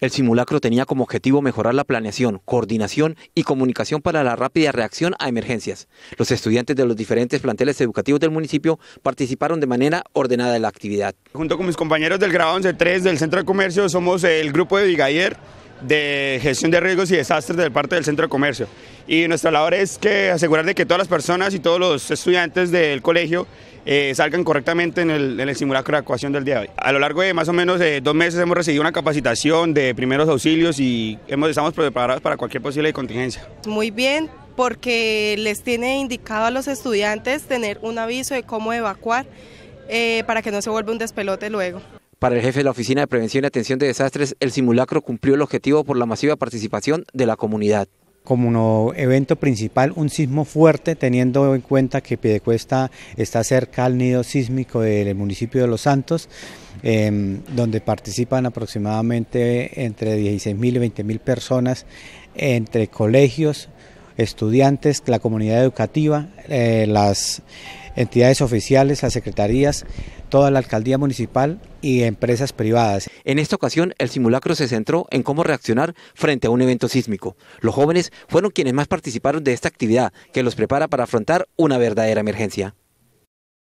El simulacro tenía como objetivo mejorar la planeación, coordinación y comunicación para la rápida reacción a emergencias. Los estudiantes de los diferentes planteles educativos del municipio participaron de manera ordenada en la actividad. Junto con mis compañeros del grado 11.3 del Centro de Comercio somos el grupo de Vigayer de gestión de riesgos y desastres de parte del centro de comercio. Y nuestra labor es que asegurar de que todas las personas y todos los estudiantes del colegio eh, salgan correctamente en el, simulacro de evacuación del día de hoy. A lo largo de más o menos eh, dos meses hemos recibido una capacitación de primeros auxilios y hemos, estamos preparados para cualquier posible contingencia. Muy bien, porque les tiene indicado a los estudiantes tener un aviso de cómo evacuar eh, para que no se vuelva un despelote luego. Para el jefe de la Oficina de Prevención y Atención de Desastres, el simulacro cumplió el objetivo por la masiva participación de la comunidad. Como evento principal, un sismo fuerte, teniendo en cuenta que Piedecuesta está cerca al nido sísmico del municipio de Los Santos, em, donde participan aproximadamente entre 16.000 y 20.000 personas, entre colegios, estudiantes, la comunidad educativa, eh, las entidades oficiales, las secretarías, toda la alcaldía municipal y empresas privadas. En esta ocasión, el simulacro se centró en cómo reaccionar frente a un evento sísmico. Los jóvenes fueron quienes más participaron de esta actividad que los prepara para afrontar una verdadera emergencia.